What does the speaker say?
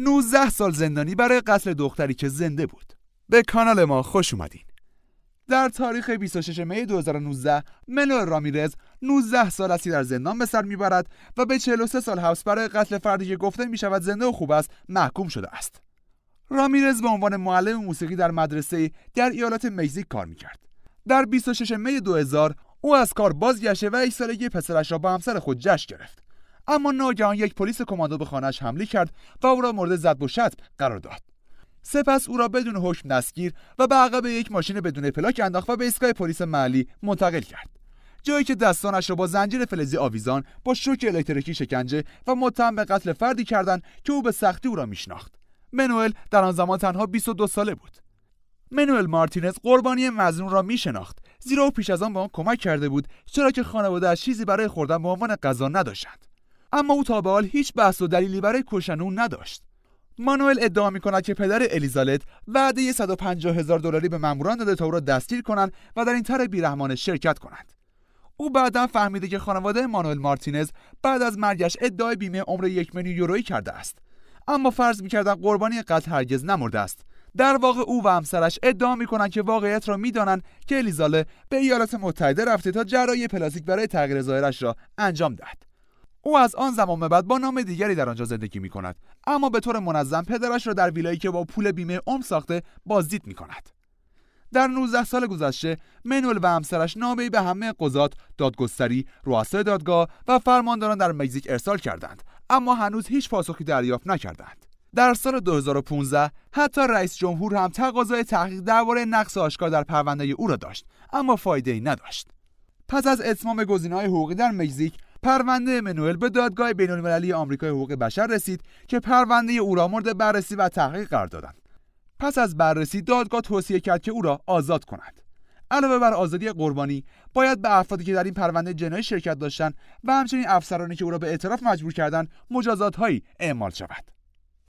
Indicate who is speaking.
Speaker 1: 19 سال زندانی برای قتل دختری که زنده بود به کانال ما خوش اومدین در تاریخ 26 می 2019 منو رامیرز 19 اسی در زندان به سر میبرد و به 43 سال حبس برای قتل فردی که گفته می شود زنده و خوب است محکوم شده است رامیرز به عنوان معلم موسیقی در مدرسه در ایالات مکزیک کار میکرد در 26 می 2000 او از کار بازگشته و یک سالگی پسرش را به همسر خود جشن گرفت اما ناگهان یک پلیس کماندو به خانهش حمله کرد و او را مورد زد و شتم قرار داد سپس او را بدون حکم دستگیر و به عقب یک ماشین بدون پلاک انداخت و به ایستگاه پلیس محلی منتقل کرد جایی که دستانش را با زنجیر فلزی آویزان با شوک الکتریکی شکنجه و متهم به قتل فردی کردند که او به سختی او را میشناخت منوئل در آن زمان تنها 22 ساله بود منوئل مارتینز قربانی مزنون را میشناخت زیرا او پیش از آن به آن کمک کرده بود چرا که خانواده چیزی برای خوردن به عنوان غذا نداشتند اما او تا به حال هیچ بحث و دلیلی برای کشتن نداشت مانوئل ادعا می که پدر الیزالت وعده 150 هزار دلاری به ماموران داده تا او را دستگیر کنند و در این طرح بیرحمانه شرکت کنند او بعدا فهمیده که خانواده مانوئل مارتینز بعد از مرگش ادعای بیمه عمر یک میلیون یورویی کرده است اما فرض میکردن قربانی قتل هرگز نمرده است در واقع او و همسرش ادعا میکنند که واقعیت را میدانند که الیزاله به ایالات متحده رفته تا جرای پلاستیک برای تغییر ظاهرش را انجام دهد او از آن زمان به بعد با نام دیگری در آنجا زندگی می کند اما به طور منظم پدرش را در ویلایی که با پول بیمه عمر ساخته بازدید می کند در 19 سال گذشته منول و همسرش نامه‌ای به همه قضات، دادگستری، رؤسای دادگاه و فرمانداران در مکزیک ارسال کردند اما هنوز هیچ پاسخی دریافت نکردند. در سال 2015 حتی رئیس جمهور هم تقاضای تحقیق درباره نقص آشکار در پرونده او را داشت اما فایده ای نداشت. پس از اتمام گزینه‌های حقوقی در مکزیک پرونده منوئل به دادگاه بین المللی آمریکای حقوق بشر رسید که پرونده او را مورد بررسی و تحقیق قرار دادند. پس از بررسی دادگاه توصیه کرد که او را آزاد کند. علاوه بر آزادی قربانی باید به افرادی که در این پرونده جنایی شرکت داشتند و همچنین افسرانی که او را به اعتراف مجبور کردند مجازات اعمال شود